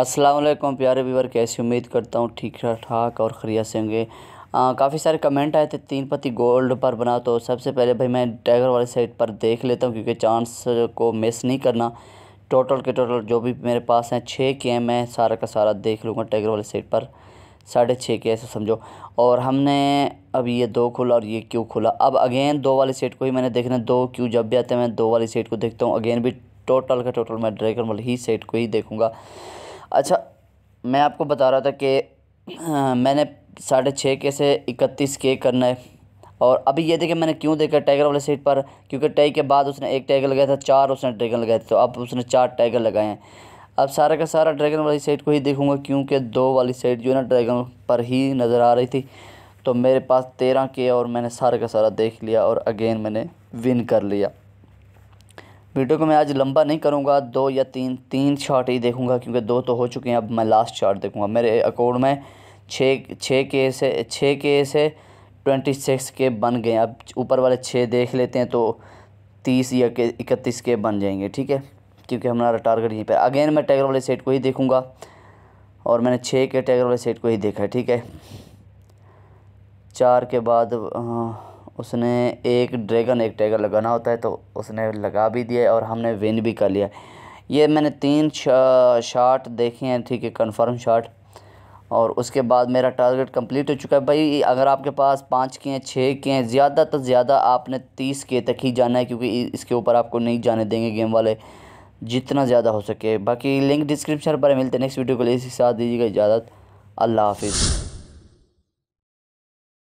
असलम प्यारे व्यूवर कैसी उम्मीद करता हूँ ठीक ठाक और खरिया से होंगे काफ़ी सारे कमेंट आए थे तीन पत्ती गोल्ड पर बना तो सबसे पहले भाई मैं टाइगर वाले साइड पर देख लेता हूँ क्योंकि चांस को मिस नहीं करना टोटल के टोटल जो भी मेरे पास हैं छः के हैं मैं सारा का सारा देख लूँगा टाइगर वाले साइड पर साढ़े छः के ऐसे समझो और हमने अब ये दो खुला और ये क्यों खुला अब अगेन दो वाली सेट को ही मैंने देखना दो क्यों जब भी आते हैं मैं दो वाली सेट को देखता हूँ अगेन भी टोटल का टोटल मैं ड्रैगन वाली ही सेट को ही देखूँगा अच्छा मैं आपको बता रहा था कि मैंने साढ़े छः के से इकतीस के करना है और अभी ये देखें मैंने क्यों देखा टाइगर वाले सीट पर क्योंकि टई के बाद उसने एक टाइगर लगाया था चार उसने ड्रैगन लगाए थे तो अब उसने चार टाइगर लगाए हैं अब सारा का सारा ड्रैगन वाली साइड को ही देखूंगा क्योंकि दो वाली साइड जो है ना ड्रैगन पर ही नज़र आ रही थी तो मेरे पास तेरह के और मैंने सारा का सारा देख लिया और अगेन मैंने विन कर लिया वीडियो को मैं आज लंबा नहीं करूँगा दो या तीन तीन शॉट ही देखूँगा क्योंकि दो तो हो चुके हैं अब मैं लास्ट शॉट देखूँगा मेरे अकाउंट में छः छः के से छः के से ट्वेंटी सिक्स के बन गए अब ऊपर वाले छः देख लेते हैं तो तीस या के इकतीस के बन जाएंगे ठीक है क्योंकि हमारा टारगेट यहीं पर अगेन मैं टैगर वाले सेट को ही देखूँगा और मैंने छः के टैगर वाले सेट को ही देखा है ठीक है चार के बाद उसने एक ड्रैगन एक टाइगर लगाना होता है तो उसने लगा भी दिया और हमने विन भी कर लिया ये मैंने तीन शार्ट देखे हैं ठीक है कन्फर्म शार्ट और उसके बाद मेरा टारगेट कंप्लीट हो चुका है भाई अगर आपके पास पाँच के हैं छः के हैं ज़्यादा तो ज़्यादा आपने तीस के तक ही जाना है क्योंकि इसके ऊपर आपको नहीं जाने देंगे गेम वाले जितना ज़्यादा हो सके बाकी लिंक डिस्क्रिप्शन पर मिलते हैं नेक्स्ट वीडियो को लिए इसी साथ दीजिएगा इजाज़त अल्लाह हाफिज़